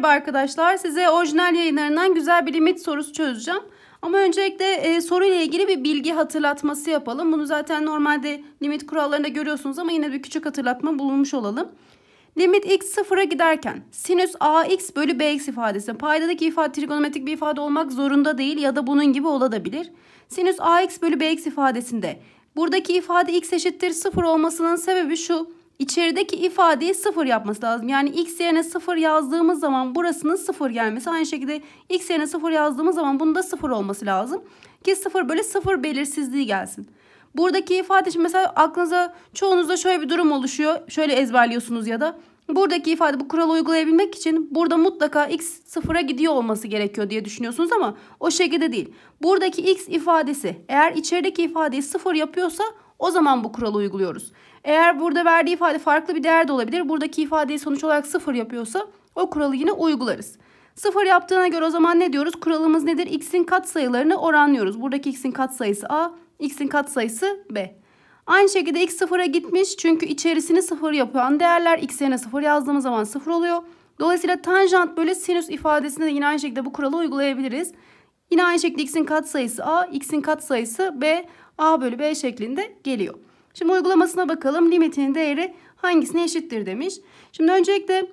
Merhaba arkadaşlar. Size orijinal yayınlarından güzel bir limit sorusu çözeceğim. Ama öncelikle e, soruyla ilgili bir bilgi hatırlatması yapalım. Bunu zaten normalde limit kurallarında görüyorsunuz ama yine bir küçük hatırlatma bulunmuş olalım. Limit x sıfıra giderken sinüs ax bölü bx ifadesi paydadaki ifade trigonometrik bir ifade olmak zorunda değil ya da bunun gibi olabilir. Sinüs ax bölü bx ifadesinde buradaki ifade x eşittir sıfır olmasının sebebi şu içerideki ifadeyi sıfır yapması lazım. Yani x yerine sıfır yazdığımız zaman burasının sıfır gelmesi. Aynı şekilde x yerine sıfır yazdığımız zaman bunun da sıfır olması lazım. Ki sıfır böyle sıfır belirsizliği gelsin. Buradaki ifade şimdi mesela aklınıza çoğunuzda şöyle bir durum oluşuyor. Şöyle ezberliyorsunuz ya da. Buradaki ifade bu kuralı uygulayabilmek için burada mutlaka x sıfıra gidiyor olması gerekiyor diye düşünüyorsunuz ama o şekilde değil. Buradaki x ifadesi eğer içerideki ifadeyi sıfır yapıyorsa o zaman bu kuralı uyguluyoruz. Eğer burada verdiği ifade farklı bir değer de olabilir. Buradaki ifadeyi sonuç olarak sıfır yapıyorsa o kuralı yine uygularız. Sıfır yaptığına göre o zaman ne diyoruz? Kuralımız nedir? X'in katsayılarını oranlıyoruz. Buradaki X'in katsayısı A, X'in katsayısı B. Aynı şekilde X sıfıra gitmiş çünkü içerisini sıfır yapan değerler X yerine sıfır yazdığımız zaman sıfır oluyor. Dolayısıyla tanjant bölü sinüs ifadesinde de yine aynı şekilde bu kuralı uygulayabiliriz. Yine aynı şekilde x'in katsayısı a, x'in katsayısı b, a bölü b şeklinde geliyor. Şimdi uygulamasına bakalım. Limitin değeri hangisine eşittir demiş. Şimdi öncelikle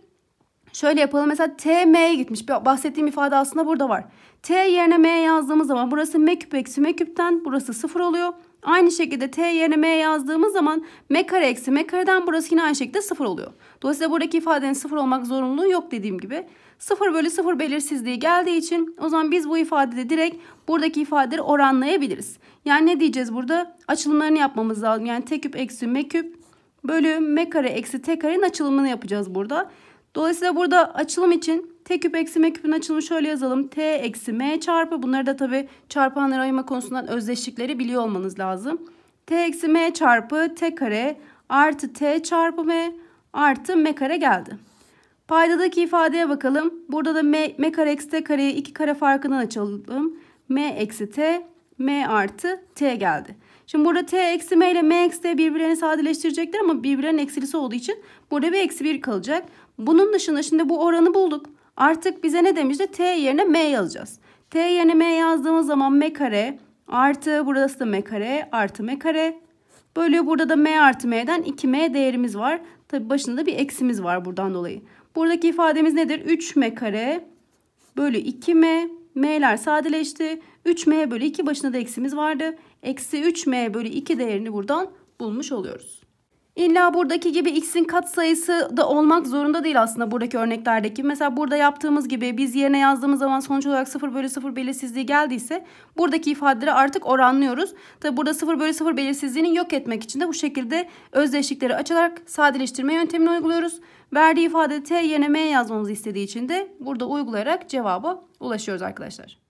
şöyle yapalım. Mesela t m'ye gitmiş. Bahsettiğim ifade aslında burada var. t yerine m yazdığımız zaman burası m küp eksi m küpten burası sıfır oluyor. Aynı şekilde t yerine m yazdığımız zaman m kare eksi m kareden burası yine aynı şekilde sıfır oluyor. Dolayısıyla buradaki ifadenin sıfır olmak zorunluluğu yok dediğim gibi. Sıfır bölü sıfır belirsizliği geldiği için o zaman biz bu ifadede direkt buradaki ifadeleri oranlayabiliriz. Yani ne diyeceğiz burada? Açılımlarını yapmamız lazım. Yani t küp eksi m küp bölü m kare eksi t karenin açılımını yapacağız burada. Dolayısıyla burada açılım için t küp eksi m küpün açılımı şöyle yazalım. t eksi m çarpı bunları da tabi çarpanları ayırma konusundan özdeşlikleri biliyor olmanız lazım. t eksi m çarpı t kare artı t çarpı m artı m kare geldi. Paydadaki ifadeye bakalım. Burada da m, m kare eksi t kareyi iki kare farkından açalım. m eksi t m artı t geldi. Şimdi burada t eksi m ile m eksi t birbirlerini sadeleştirecekler ama birbirlerinin eksilisi olduğu için burada bir eksi 1 kalacak. Bunun dışında şimdi bu oranı bulduk. Artık bize ne demişti? t yerine m yazacağız. t yerine m yazdığımız zaman m kare artı burası da m kare artı m kare. Böyle burada da m artı m'den 2m değerimiz var. Tabi başında bir eksimiz var buradan dolayı. Buradaki ifademiz nedir? 3m kare bölü 2m M'ler sadeleşti. 3M bölü 2 başına da eksimiz vardı. Eksi 3M bölü 2 değerini buradan bulmuş oluyoruz. İlla buradaki gibi x'in kat sayısı da olmak zorunda değil aslında buradaki örneklerdeki. Mesela burada yaptığımız gibi biz yerine yazdığımız zaman sonuç olarak 0 bölü 0 belirsizliği geldiyse buradaki ifadeleri artık oranlıyoruz. Tabi burada 0 bölü 0 belirsizliğini yok etmek için de bu şekilde özdeşlikleri açarak sadeleştirme yöntemini uyguluyoruz. Verdiği ifade t yerine m yazmamızı istediği için de burada uygulayarak cevaba ulaşıyoruz arkadaşlar.